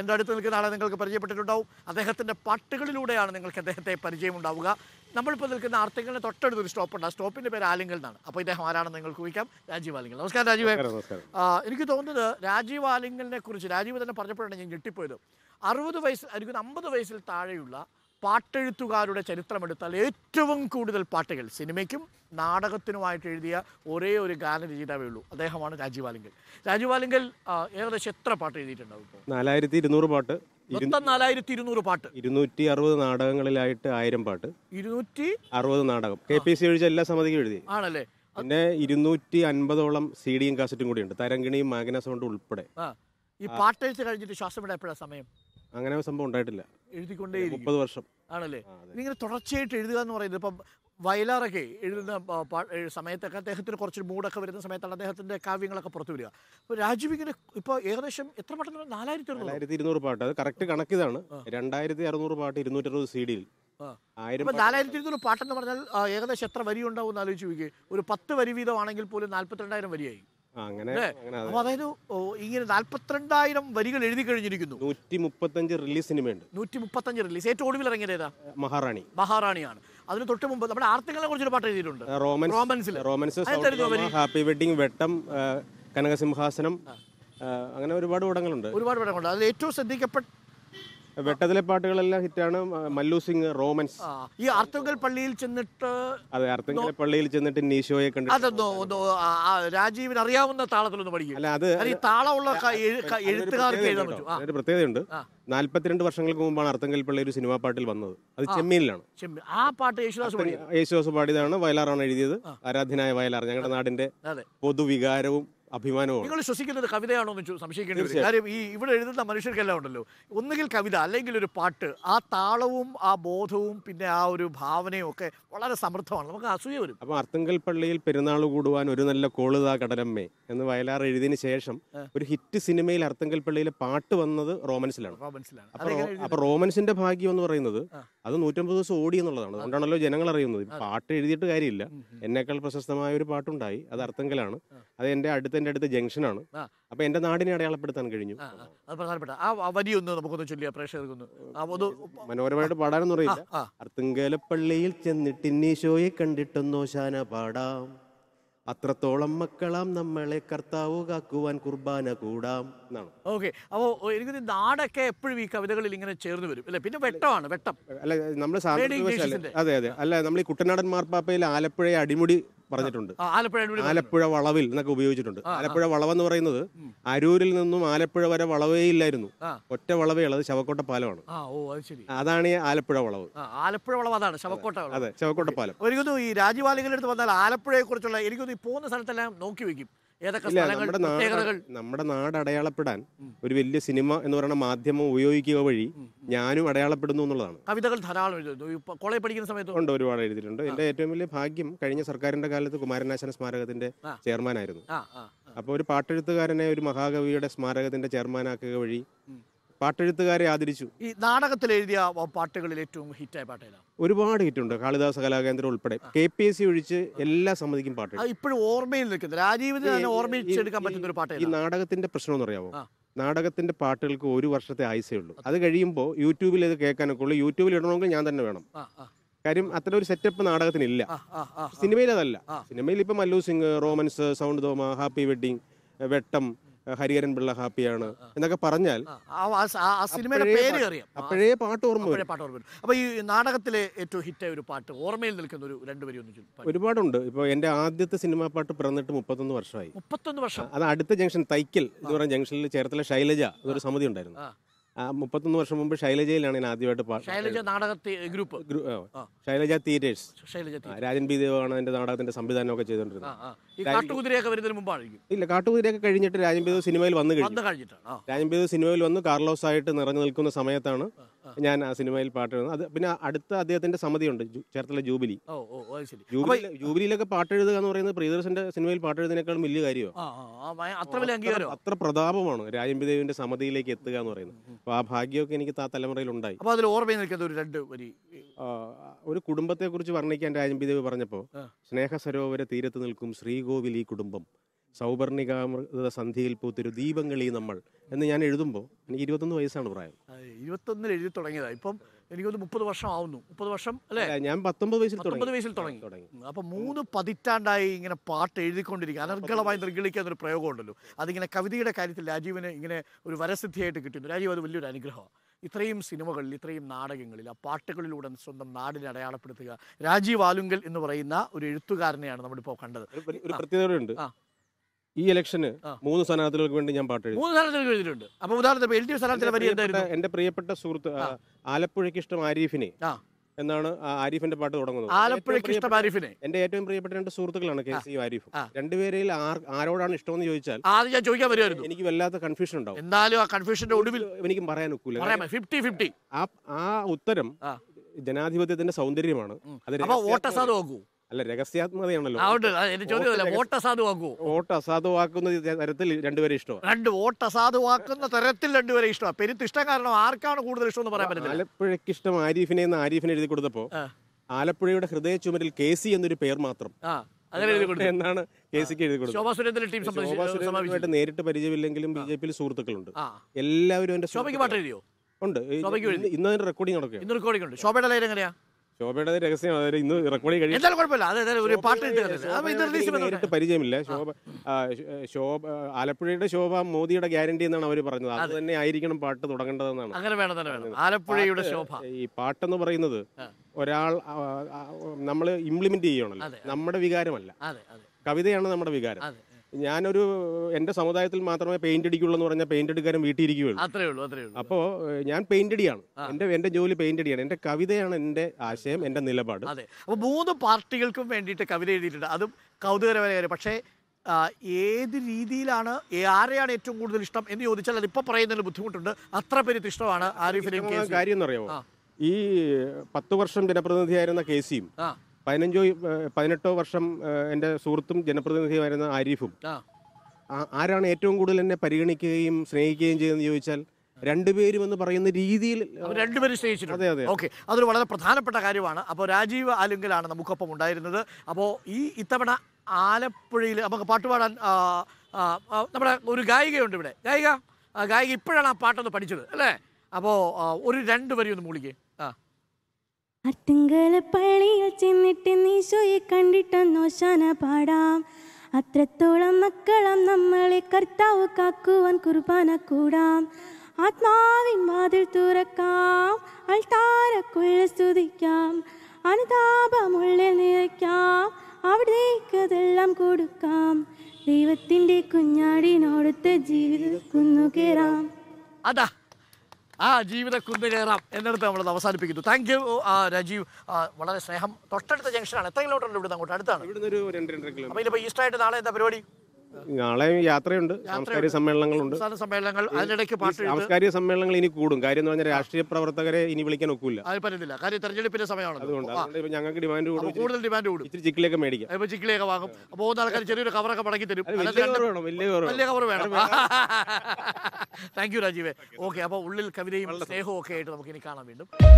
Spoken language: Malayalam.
എൻ്റെ അടുത്ത് നിൽക്കുന്ന ആളെ നിങ്ങൾക്ക് പരിചയപ്പെട്ടിട്ടുണ്ടാവും അദ്ദേഹത്തിൻ്റെ പാട്ടുകളിലൂടെയാണ് നിങ്ങൾക്ക് അദ്ദേഹത്തെ പരിചയമുണ്ടാവുക നമ്മളിപ്പോൾ നിൽക്കുന്ന ആർത്തിങ്കലിന് തൊട്ടടുത്തൊരു സ്റ്റോപ്പുണ്ട് ആ സ്റ്റോപ്പിൻ്റെ പേര് ആലിംഗൽ എന്നാണ് അപ്പോൾ ഇദ്ദേഹം ആരാണെന്ന് നിങ്ങൾക്ക് ചോദിക്കാം രാജീവ് ആലിങ്കൽ നമസ്കാരം രാജീവ് എനിക്ക് തോന്നുന്നത് രാജീവ് ആലിങ്കലിനെ കുറിച്ച് രാജീവ് തന്നെ പറഞ്ഞപ്പോഴാണ് ഞാൻ ഞെട്ടിപ്പോയത് അറുപത് വയസ്സ് എനിക്ക് അമ്പത് വയസ്സിൽ താഴെയുള്ള പാട്ടെഴുത്തുകാരുടെ ചരിത്രമെടുത്താൽ ഏറ്റവും കൂടുതൽ പാട്ടുകൾ സിനിമയ്ക്കും നാടകത്തിനുമായിട്ട് എഴുതിയ ഒരേ ഒരു ഗാനരചയിതാവേ ഉള്ളൂ അദ്ദേഹമാണ് രാജീവ് ആലിങ്കൽ രാജീവ് ഏകദേശം എത്ര പാട്ട് എഴുതിയിട്ടുണ്ടാവും നാലായിരത്തി ഇരുന്നൂറ് പാട്ട് നാലായിരത്തി ഇരുന്നൂറ് പാട്ട് ഇരുന്നൂറ്റി അറുപത് നാടകങ്ങളിലായിട്ട് ആയിരം പാട്ട് ഇരുന്നൂറ്റി അറുപത് നാടകം കെ പി സി എഴുതി എല്ലാ സമിതിക്കും എഴുതി ആണല്ലേ പിന്നെ ഇരുന്നൂറ്റി അൻപതോളം സി ഡിയും കാസറ്റും കൂടിയുണ്ട് തരംഗിണിയും മാഗ്നസോണ്ടും ഉൾപ്പെടെ ഈ പാട്ടെഴുത്ത് കഴിഞ്ഞിട്ട് ശ്വാസം വിടാൻ എപ്പോഴാണ് സമയം അങ്ങനെ സംഭവം ഉണ്ടായിട്ടില്ല എഴുതിക്കൊണ്ടേ മുപ്പത് വർഷം ആണല്ലേ ഇങ്ങനെ തുടർച്ചയായിട്ട് എഴുതുക എന്ന് പറയുന്നത് ഇപ്പം വയലാറൊക്കെ എഴുതുന്ന സമയത്തൊക്കെ അദ്ദേഹത്തിന് കുറച്ച് മൂടൊക്കെ വരുന്ന സമയത്താണ് അദ്ദേഹത്തിന്റെ കാവ്യങ്ങളൊക്കെ പുറത്തു വരിക അപ്പൊ രാജീവ് ഇപ്പൊ ഏകദേശം എത്ര പാട്ട് നാലായിരത്തി നാലായിരത്തി ഇരുന്നൂറ് പാട്ട് അത് കറക്റ്റ് കണക്ക് ഇതാണ് രണ്ടായിരത്തി അറുന്നൂറ് പാട്ട് ഇരുന്നൂറ്ററുപത് സി ഡിയിൽ നാലായിരത്തി ഇരുന്നൂറ് പാട്ടെന്ന് പറഞ്ഞാൽ ഏകദേശം എത്ര വരി ഉണ്ടാവും എന്ന് ആലോചിച്ച് ഒരു പത്ത് വരി വീതമാണെങ്കിൽ പോലും നാൽപ്പത്തിരണ്ടായിരം വരിയായി അപ്പൊ അതായത് ഇങ്ങനെ നാല്പത്തിരണ്ടായിരം വരികൾ എഴുതി കഴിഞ്ഞിരിക്കുന്നു നൂറ്റി മുപ്പത്തഞ്ച് റിലീസ് സിനിമയുണ്ട് നൂറ്റി മുപ്പത്തഞ്ച് റിലീസ് ഏറ്റവും ഒടുവിൽ ഇറങ്ങിയത് ഏതാ മഹാറാണി മഹാറാണിയാണ് അതിന് തൊട്ട് മുമ്പ് നമ്മുടെ ആർത്തികളെ കുറിച്ചൊരു പാട്ട് എഴുതിയിട്ടുണ്ട് റോമൻസ് റോമൻസ് ഹാപ്പി വെഡിങ് വെട്ടം കനകസിംഹാസനം അങ്ങനെ ഒരുപാട് പടങ്ങളുണ്ട് ഒരുപാട് പടങ്ങളുണ്ട് അതിൽ ഏറ്റവും ശ്രദ്ധിക്കപ്പെട്ട വെട്ടതിലെ പാട്ടുകളെല്ലാം ഹിറ്റാണ് മല്ലു സിംഗ് റോമൻസ് ഈ ആർത്തുങ്കൽ പള്ളിയിൽ ചെന്നിട്ട് അതെ ആർത്തുങ്കൽ പള്ളിയിൽ ചെന്നിട്ട് നീശോയെ കണ്ടു രാജീവിന് അറിയാവുന്ന താളത്തിലൊന്നും പഠിക്കും അല്ല അത് ഈ താളമുള്ള എഴുത്തുകാർക്ക് എഴുതാൻ പറ്റും ഒരു പ്രത്യേകതയുണ്ട് നാല്പത്തിരണ്ട് വർഷങ്ങൾക്ക് മുമ്പാണ് അർത്തങ്കൽ പള്ളി ഒരു സിനിമാ പാട്ടിൽ വന്നത് അത് ചെമ്മീനിലാണ് ആ പാട്ട് യേശുദാസ് യേശുദാസ് പാടിയതാണ് വയലാറാണ് എഴുതിയത് ആരാധ്യനായ വയലാർ ഞങ്ങളുടെ നാടിന്റെ പൊതുവികാരവും അഭിമാനവും നിങ്ങൾ ശ്വസിക്കുന്നത് കവിതയാണോ എന്ന് സംശയിക്കേണ്ടത് കാര്യം ഈ ഇവിടെ എഴുതുന്ന മനുഷ്യർക്കെല്ലാം ഉണ്ടല്ലോ ഒന്നുകിൽ കവിത അല്ലെങ്കിൽ ഒരു പാട്ട് ആ താളവും ആ ബോധവും പിന്നെ ആ ഒരു ഭാവനയും ഒക്കെ വളരെ സമൃദ്ധമാണ് നമുക്ക് അസൂയ വരും അപ്പൊ അർത്തുങ്കൽ പള്ളിയിൽ പെരുന്നാൾ കൂടുവാൻ ഒരു നല്ല കോളുതാ കടലമ്മേ എന്ന് വയലാർ എഴുതിയതിനു ശേഷം ഒരു ഹിറ്റ് സിനിമയിൽ അർത്തുങ്കൽ പള്ളിയിലെ പാട്ട് വന്നത് റോമൻസിലാണ് റോമൻസിലാണ് അപ്പൊ റോമൻസിന്റെ ഭാഗ്യം എന്ന് പറയുന്നത് അത് നൂറ്റമ്പത് ദിവസം ഓടി എന്നുള്ളതാണ് അതുകൊണ്ടാണല്ലോ ജനങ്ങൾ അറിയുന്നത് പാട്ട് എഴുതിയിട്ട് കാര്യമില്ല എന്നേക്കാൾ പ്രശസ്തമായ ഒരു പാട്ടുണ്ടായി അത് അർത്തുങ്കലാണ് അത് എൻ്റെ അടുത്ത എന്റെ അടുത്ത് ജംഗ്ഷനാണ് ആണ് അപ്പൊ എന്റെ നാടിനെ അടയാളപ്പെടുത്താൻ കഴിഞ്ഞു അത് ആ നമുക്കൊന്ന് ആ, മനോഹരമായിട്ട് പാടാനൊന്നും ആ, അറിയില്ല ആ ചെന്നിട്ട് ഇന്നീശോയെ കണ്ടിട്ടൊന്നോ ശാന പാടാം അത്രത്തോളം മക്കളാം നമ്മളെ കർത്താവ് കാക്കുവാൻ കുർബാന കൂടാം എന്നാണ് ഓക്കെ അപ്പോൾ എനിക്ക് നാടൊക്കെ എപ്പോഴും ഈ കവിതകളിൽ ഇങ്ങനെ ചേർന്ന് വരും അല്ലേ പിന്നെ വെട്ടമാണ് വെട്ടം അല്ല നമ്മൾ അതെ അതെ അല്ല നമ്മൾ ഈ കുട്ടനാടൻ മാർപ്പാപ്പയിൽ ആലപ്പുഴയെ അടിമുടി പറഞ്ഞിട്ടുണ്ട് ആലപ്പുഴ വളവിൽ എന്നൊക്കെ ഉപയോഗിച്ചിട്ടുണ്ട് ആലപ്പുഴ വളവെന്ന് പറയുന്നത് അരൂരിൽ നിന്നും ആലപ്പുഴ വരെ വളവേ ഇല്ലായിരുന്നു ഒറ്റ വളവേ ഉള്ളത് ശവക്കോട്ട പാലമാണ് അതാണ് ഈ ആലപ്പുഴ വളവ് ആലപ്പുഴ വളവ് അതാണ് ശവക്കോട്ട അതെ ശവക്കോട്ട പാലം എനിക്കൊന്നും ഈ രാജ്യപാലികളുടെ അടുത്ത് വന്നാൽ ആലപ്പുഴയെ കുറിച്ചുള്ള എനിക്കൊന്നും ഈ പോകുന്ന സ്ഥലത്തെല്ലാം നോക്കി വെക്കും സ്ഥലങ്ങൾ നമ്മുടെ നാട് അടയാളപ്പെടാൻ ഒരു വലിയ സിനിമ എന്ന് പറയുന്ന മാധ്യമം ഉപയോഗിക്കുക വഴി ഞാനും അടയാളപ്പെടുന്നു എന്നുള്ളതാണ് കവിതകൾ ധാരാളം എഴുതുന്നു കോളേജ് പഠിക്കുന്ന സമയത്ത് ഉണ്ട് ഒരുപാട് എഴുതിയിട്ടുണ്ട് എന്റെ ഏറ്റവും വലിയ ഭാഗ്യം കഴിഞ്ഞ സർക്കാരിന്റെ കാലത്ത് കുമാരനാശന സ്മാരകത്തിന്റെ ചെയർമാൻ ആയിരുന്നു അപ്പോൾ ഒരു പാട്ടെഴുത്തുകാരനെ ഒരു മഹാകവിയുടെ സ്മാരകത്തിന്റെ ചെയർമാനാക്കുക വഴി പാട്ടെഴുത്തുകാരെ ആദരിച്ചു ഈ നാടകത്തിൽ എഴുതിയ പാട്ടുകളിൽ ഏറ്റവും ഹിറ്റായ പാട്ട് ഒരുപാട് ഹിറ്റുണ്ട് കാളിദാസ കലാകേന്ദ്രം ഉൾപ്പെടെ കെ പി എസ് സി ഒഴിച്ച് എല്ലാ സമ്മതിക്കും പാട്ട് ഇപ്പോഴും ഓർമ്മയിൽ നിൽക്കുന്നത് രാജീവിന് തന്നെ ഓർമ്മിച്ചെടുക്കാൻ പറ്റുന്ന ഒരു പാട്ട് ഈ നാടകത്തിന്റെ പ്രശ്നം എന്ന് നാടകത്തിന്റെ പാട്ടുകൾക്ക് ഒരു വർഷത്തെ ആയുസേ ഉള്ളൂ അത് കഴിയുമ്പോൾ യൂട്യൂബിൽ ഇത് കേൾക്കാനൊക്കെ ഉള്ളു യൂട്യൂബിൽ ഇടണമെങ്കിൽ ഞാൻ തന്നെ വേണം ആ, ആ, കാര്യം അത്ര ഒരു സെറ്റപ്പ് നാടകത്തിനില്ല ഇല്ല ആ, സിനിമയിൽ അതല്ല സിനിമയിൽ ഇപ്പം Mallu Singh Romans sound Thoma happy wedding Vettam Hariharan Pillai ഹാപ്പിയാണ് എന്നൊക്കെ പറഞ്ഞാൽ സിനിമയുടെ പേര് അറിയാം അപ്പോഴേ പാട്ട് ഓർമ്മ വരും പാട്ട് ഓർമ്മ അപ്പൊ ഈ നാടകത്തിലെ ഏറ്റവും ഹിറ്റായ ഒരു പാട്ട് ഓർമ്മയിൽ നിൽക്കുന്ന ഒരു രണ്ടുപേരും ഒന്ന് ഒരുപാടുണ്ട് ഇപ്പൊ എന്റെ ആദ്യത്തെ സിനിമാ പാട്ട് പിറന്നിട്ട് മുപ്പത്തൊന്ന് വർഷമായി മുപ്പത്തൊന്ന് വർഷം അത് അടുത്ത ജംഗ്ഷൻ തൈക്കൽ എന്ന് പറഞ്ഞ ജംഗ്ഷനിൽ ചേർത്തല ശൈലജ എന്നൊരു സമിതി ഉണ്ടായിരുന്നു ആ മുപ്പത്തൊന്ന് വർഷം മുമ്പ് ശൈലജയിലാണ് ഞാൻ ആദ്യമായിട്ട് പാട്ട് ശൈലജ നാടകത്തെ group Shailaja theatres Rajan B ദേവാണ് എന്റെ നാടകത്തിന്റെ ഒക്കെ ചെയ്തുകൊണ്ടിരുന്നത് ഈ കാട്ടുകുതിരയൊക്കെ വരുന്നതിന് ഇല്ല കാട്ടുകുതിരയൊക്കെ കഴിഞ്ഞിട്ട് രാജംബേദു സിനിമയിൽ വന്നു വന്നു കഴിഞ്ഞിട്ടാണ് രാജംബേദു സിനിമയിൽ വന്ന് കാർലോസ് ആയിട്ട് നിറഞ്ഞു നിൽക്കുന്ന സമയത്താണ് ഞാൻ ആ സിനിമയിൽ പാട്ട് എഴുതുന്നത് അത് പിന്നെ അടുത്ത അദ്ദേഹത്തിന്റെ സമിതിയുണ്ട് ചേർത്തല ജൂബിലി ജൂബിലി ജൂബിലിയിലൊക്കെ പാട്ട് എഴുതുക എന്ന് പറയുന്നത് പ്രിയദർശന്റെ സിനിമയിൽ പാട്ട് എഴുതുന്നതിനേക്കാൾ വലിയ കാര്യമാണ് അത്ര പ്രതാപമാണ് രാജംബിദേവിന്റെ സമിതിയിലേക്ക് എത്തുക എന്ന് പറയുന്നത് അപ്പൊ ആ ഭാഗ്യമൊക്കെ എനിക്ക് ആ തലമുറയിൽ ഉണ്ടായി അതിൽ ഓർമ്മയിൽ ഒരു രണ്ട് വരി ഒരു കുടുംബത്തെ കുറിച്ച് വർണ്ണിക്കാൻ രാജംബിദേവ് പറഞ്ഞപ്പോ സ്നേഹ സരോവര തീരത്ത് നിൽക്കും ശ്രീ ശ്രീകോവിൽ ഈ കുടുംബം സൗവർണികാമൃത സന്ധിയിൽ പൂത്തൊരു ദീപങ്ങളീ നമ്മൾ എന്ന് ഞാൻ എഴുതുമ്പോൾ എനിക്ക് ഇരുപത്തൊന്ന് വയസ്സാണ് പ്രായം ഇരുപത്തൊന്നിൽ എഴുതി തുടങ്ങിയതാണ് ഇപ്പം എനിക്കൊന്ന് മുപ്പത് വർഷം ആവുന്നു മുപ്പത് വർഷം അല്ലേ ഞാൻ പത്തൊമ്പത് വയസ്സിൽ പത്തൊമ്പത് വയസ്സിൽ തുടങ്ങി തുടങ്ങി അപ്പൊ മൂന്ന് പതിറ്റാണ്ടായി ഇങ്ങനെ പാട്ട് എഴുതിക്കൊണ്ടിരിക്കുക അനർഗളമായി നിർഗളിക്കുക എന്നൊരു പ്രയോഗമുണ്ടല്ലോ അതിങ്ങനെ കവിതയുടെ കാര്യത്തിൽ രാജീവിന് ഇങ്ങനെ ഒരു വരസിദ്ധിയായിട്ട് കിട്ടുന്നു രാജീവ് അത് വലിയൊരു അനുഗ്രഹമാണ് ഇത്രയും സിനിമകളിൽ ഇത്രയും നാടകങ്ങളിൽ ആ പാട്ടുകളിലൂടെ സ്വന്തം നാടിനെ അടയാളപ്പെടുത്തുക രാജീവ് ആലുങ്കൽ എന്ന് പറയുന്ന ഒരു എഴുത്തുകാരനെയാണ് നമ്മളിപ്പോൾ കണ്ടത് ഒരു ഈ ഇലക്ഷന് മൂന്ന് സ്ഥാനാർത്ഥികൾക്ക് വേണ്ടി ഞാൻ പാട്ട് മൂന്ന് സ്ഥാനാർത്ഥികൾ അപ്പൊ ഉദാഹരണത്തിന് എന്റെ പ്രിയപ്പെട്ട സുഹൃത്ത് ആലപ്പുഴയ്ക്ക് ഇഷ്ടം ആരിഫിനെ എന്നാണ് ആരിഫിന്റെ പാട്ട് തുടങ്ങുന്നത് ആലപ്പുഴയ്ക്ക് ഇഷ്ടം ആരിഫിനെ എന്റെ ഏറ്റവും പ്രിയപ്പെട്ട രണ്ട് സുഹൃത്തുക്കളാണ് കെ സി ആരിഫും രണ്ടുപേരിൽ ആരോടാണ് ഇഷ്ടം ചോദിച്ചാൽ ആദ്യം ഞാൻ ചോദിക്കാൻ വരുമായിരുന്നു എനിക്ക് വല്ലാത്ത കൺഫ്യൂഷൻ ഉണ്ടാവും എന്നാലും ആ കൺഫ്യൂഷന്റെ ഒടുവിൽ എനിക്ക് പറയാൻ ഒക്കില്ല ഫിഫ്റ്റി ഫിഫ്റ്റി ആ ഉത്തരം ജനാധിപത്യത്തിന്റെ സൗന്ദര്യമാണ് അത് നോക്കൂ അല്ല രഹസ്യാത്മകതയാണല്ലോ ചോദ്യമല്ല വോട്ട് വോട്ട് അസാധുവാക്കുന്ന തരത്തിൽ രണ്ടുപേരെ ഇഷ്ടമാണ് രണ്ട് വോട്ട് അസാധുവാക്കുന്ന തരത്തിൽ രണ്ടുപേരെ ഇഷ്ടമാണ് പെരുത്ത് ഇഷ്ടം കാരണം ആർക്കാണ് കൂടുതൽ ഇഷ്ടം എന്ന് പറയാൻ പറ്റില്ല ആലപ്പുഴയ്ക്ക് ഇഷ്ടം ആരിഫിനെ എന്ന് ആരിഫിനെ എഴുതി കൊടുത്തപ്പോ ആലപ്പുഴയുടെ ഹൃദയ ചുമരിൽ കെ സി എന്നൊരു പേർ മാത്രം എന്നാണ് കെ സിക്ക് എഴുതി കൊടുത്തത് നേരിട്ട് പരിചയമില്ലെങ്കിലും ബി ജെ പിയിൽ സുഹൃത്തുക്കളുണ്ട് എല്ലാവരും എന്റെ ഉണ്ട് ഇന്ന് റെക്കോർഡിംഗ് നടക്കുക ഇന്ന് റെക്കോർഡിംഗ് ഉണ്ട് ശോഭയുടെ ലൈൻ എങ്ങനെയാ ശോഭയുടെ രഹസ്യം അതായത് ഇന്ന് റെക്കോർഡിംഗ് കഴിയും കുഴപ്പമില്ല അത് ഒരു പാട്ട് ഇട്ട് തരാം. അപ്പൊ ഇത് റിലീസ് പരിചയമില്ല ശോഭ ആ, ശോഭ ആലപ്പുഴയുടെ ശോഭ മോദിയുടെ ഗ്യാരണ്ടി എന്നാണ് അവർ പറഞ്ഞത് അത് തന്നെ ആയിരിക്കണം പാട്ട് തുടങ്ങേണ്ടതെന്നാണ് അങ്ങനെ വേണം തന്നെ ആലപ്പുഴയുടെ ശോഭ ഈ പാട്ടെന്ന് പറയുന്നത് ഒരാൾ നമ്മൾ ഇംപ്ലിമെന്റ് ചെയ്യണല്ലോ അതെ. നമ്മുടെ വികാരമല്ല അതെ അതെ കവിതയാണ് നമ്മുടെ വികാരം അതെ ഞാനൊരു എന്റെ സമുദായത്തിൽ മാത്രമേ പെയിന്റ് അടിക്കുള്ളൂ എന്ന് പറഞ്ഞാൽ പെയിന്റ് അടിക്കാരൻ വീട്ടിൽ അപ്പോ അത്രേ ഉള്ളൂ അത്രേ ഉള്ളൂ ഞാൻ പെയിന്റ് അടിയാണ് എന്റെ എന്റെ ജോലി പെയിന്റ് അടിയാണ് എന്റെ കവിതയാണ് എന്റെ ആശയം എന്റെ നിലപാട് അതെ അപ്പോൾ മൂന്ന് പാർട്ടികൾക്കും വേണ്ടിയിട്ട് കവിത എഴുതിയിട്ടുണ്ട് അതും കൗതുകരമായ പക്ഷേ ഏത് രീതിയിലാണ് ആരെയാണ് ഏറ്റവും കൂടുതൽ ഇഷ്ടം എന്ന് ചോദിച്ചാൽ അത് ഇപ്പൊ പറയുന്നതിന് ബുദ്ധിമുട്ടുണ്ട് അത്ര പേര് ഇഷ്ടമാണ് ആരിഫിനെയും കാര്യം എന്ന് പറയുമോ ഈ പത്ത് വർഷം ജനപ്രതിനിധിയായിരുന്ന കേസിയും പതിനഞ്ചോ പതിനെട്ടോ വർഷം എൻ്റെ സുഹൃത്തും ജനപ്രതിനിധിയുമായിരുന്ന ആരിഫും ആരാണ് ഏറ്റവും കൂടുതൽ എന്നെ പരിഗണിക്കുകയും സ്നേഹിക്കുകയും ചെയ്തെന്ന് ചോദിച്ചാൽ രണ്ടുപേരും എന്ന് പറയുന്ന രീതിയിൽ രണ്ടുപേരും സ്നേഹിച്ചിട്ടുണ്ട് അതെ അതെ ഓക്കെ അതൊരു വളരെ പ്രധാനപ്പെട്ട കാര്യമാണ് അപ്പോൾ രാജീവ് ആലുങ്കലാണ് നമുക്കൊപ്പം ഉണ്ടായിരുന്നത് അപ്പോൾ ഈ ഇത്തവണ ആലപ്പുഴയിൽ നമുക്ക് പാട്ടുപാടാൻ നമ്മുടെ ഒരു ഗായികയുണ്ട് ഇവിടെ ഗായിക ഗായിക ഇപ്പോഴാണ് ആ പാട്ടൊന്ന് പഠിച്ചത് അല്ലേ അപ്പോൾ ഒരു രണ്ട് വരി ഒന്ന് മൂളിക്കേ ആ അത്തിങ്കല പള്ളിയിൽ ചെന്നിട്ട് നീശോയെ കണ്ടിട്ടെന്നോ ശാന പാടാം അത്രത്തോളം മക്കളം നമ്മളെ കർത്താവ് കാക്കുവാൻ കുർബാന കൂടാം ആത്മാവിൻ വാതിൽ തുറക്കാം അൾത്താരക്കുള്ള സ്തുതിക്കാം അനുതാപമുള്ളിൽ നിറയ്ക്കാം അവിടേക്കതെല്ലാം കൊടുക്കാം ദൈവത്തിൻ്റെ കുഞ്ഞാടിനോടുത്ത് ജീവിതം കുന്നുകേറാം അതാ ആ ജീവിത കുന്തിലേറാം എന്നിടത്ത് നമ്മളത് അവസാനിപ്പിക്കുന്നു താങ്ക് യു ആ രാജീവ് വളരെ സ്നേഹം തൊട്ടടുത്ത ജംഗ്ഷനാണ് എത്ര കിലോമീറ്റർ ഉണ്ട് ഇവിടെ അങ്ങോട്ട് അടുത്താണ് അപ്പോൾ ഇതിപ്പോൾ ഈസ്റ്റായിട്ട് നാളെ എന്താ പരിപാടി നാളെ യാത്രയുണ്ട് സാംസ്കാരിക സമ്മേളനങ്ങളുണ്ട് സമ്മേളനങ്ങൾ അതിനിടയ്ക്ക് പാട്ട് സാംസ്കാരിക സമ്മേളനങ്ങൾ ഇനി കൂടും കാര്യം എന്ന് പറഞ്ഞാൽ രാഷ്ട്രീയ പ്രവർത്തകരെ ഇനി വിളിക്കാൻ ഒക്കില്ല അത് പറ്റില്ല കാര്യം തെരഞ്ഞെടുപ്പിന്റെ സമയമാണ് അതുകൊണ്ട് ഞങ്ങൾക്ക് ഡിമാൻഡ് കൂടും കൂടുതൽ ഡിമാൻഡ് കൂടും ഇത്തിരി ചിക്കിലേക്ക് മേടിക്കാം ഇപ്പൊ ചിക്കിലേക്ക് വാങ്ങും അപ്പോൾ ആൾക്കാർ ചെറിയൊരു കവറൊക്കെ മടക്കി തരും വലിയ കവർ വേണം താങ്ക് യു രാജീവേ ഓക്കെ അപ്പോൾ ഉള്ളിൽ കവിതയും സ്നേഹവും ഒക്കെ ആയിട്ട് നമുക്ക് ഇനി കാണാൻ വീണ്ടും